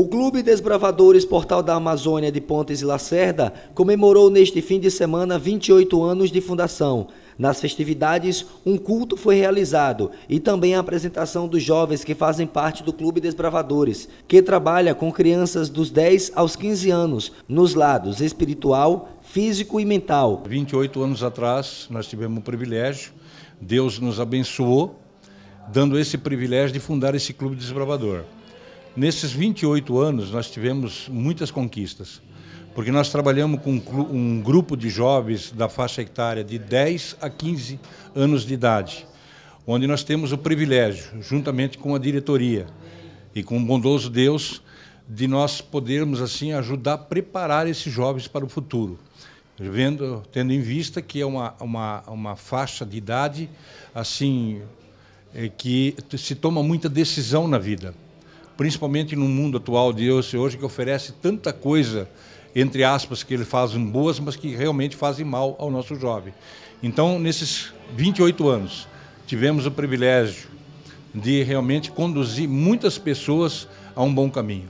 O Clube Desbravadores Portal da Amazônia de Pontes e Lacerda comemorou neste fim de semana 28 anos de fundação. Nas festividades, um culto foi realizado e também a apresentação dos jovens que fazem parte do Clube Desbravadores, que trabalha com crianças dos 10 aos 15 anos, nos lados espiritual, físico e mental. 28 anos atrás, nós tivemos um privilégio, Deus nos abençoou, dando esse privilégio de fundar esse Clube Desbravador. Nesses 28 anos, nós tivemos muitas conquistas, porque nós trabalhamos com um grupo de jovens da faixa etária de 10 a 15 anos de idade, onde nós temos o privilégio, juntamente com a diretoria e com o bondoso Deus, de nós podermos assim ajudar a preparar esses jovens para o futuro. Vendo, tendo em vista que é uma, uma, uma faixa de idade assim é que se toma muita decisão na vida principalmente no mundo atual de hoje, que oferece tanta coisa, entre aspas, que ele fazem boas, mas que realmente fazem mal ao nosso jovem. Então, nesses 28 anos, tivemos o privilégio de realmente conduzir muitas pessoas a um bom caminho.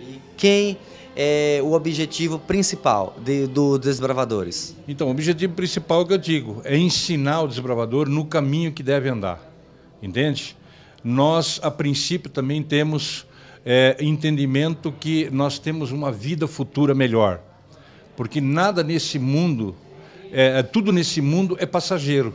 E quem é o objetivo principal de, do Desbravadores? Então, o objetivo principal que eu digo é ensinar o desbravador no caminho que deve andar. Entende? nós, a princípio, também temos é, entendimento que nós temos uma vida futura melhor. Porque nada nesse mundo, é, é, tudo nesse mundo é passageiro.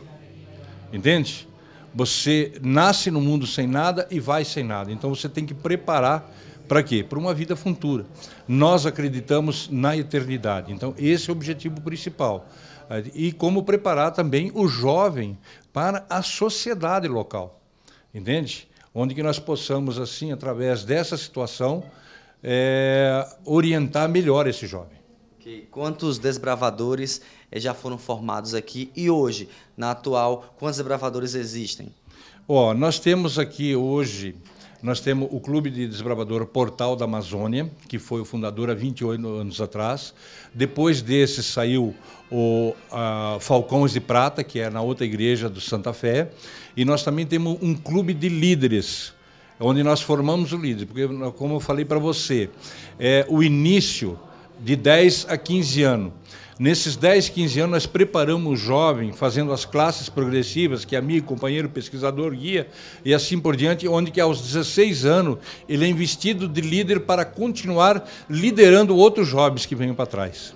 Entende? Você nasce no mundo sem nada e vai sem nada. Então você tem que preparar para quê? Para uma vida futura. Nós acreditamos na eternidade. Então, esse é o objetivo principal. E como preparar também o jovem para a sociedade local entende? Onde que nós possamos, assim, através dessa situação, é, orientar melhor esse jovem. Okay. Quantos desbravadores eh, já foram formados aqui e hoje, na atual, quantos desbravadores existem? Ó, nós temos aqui hoje nós temos o Clube de Desbravador Portal da Amazônia, que foi o fundador há 28 anos atrás. Depois desse saiu o a Falcões de Prata, que é na outra igreja do Santa Fé. E nós também temos um clube de líderes, onde nós formamos o líder. Porque, como eu falei para você, é o início de 10 a 15 anos. Nesses 10, 15 anos, nós preparamos o jovem, fazendo as classes progressivas, que é amigo, companheiro, pesquisador, guia, e assim por diante, onde que aos 16 anos ele é investido de líder para continuar liderando outros jovens que venham para trás.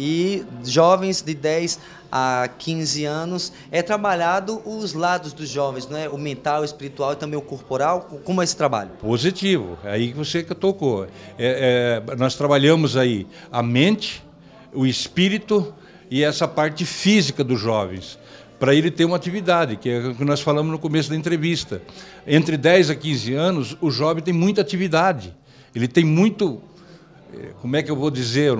E jovens de 10 a 15 anos, é trabalhado os lados dos jovens, né? o mental, o espiritual e também o corporal. Como é esse trabalho? Positivo, é aí que você tocou. É, é, nós trabalhamos aí a mente, o espírito e essa parte física dos jovens, para ele ter uma atividade, que é o que nós falamos no começo da entrevista. Entre 10 a 15 anos, o jovem tem muita atividade, ele tem muito. Eh, como é que eu vou dizer?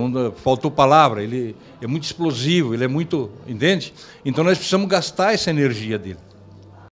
faltou palavra. Ele é muito explosivo, ele é muito. Entende? Então nós precisamos gastar essa energia dele.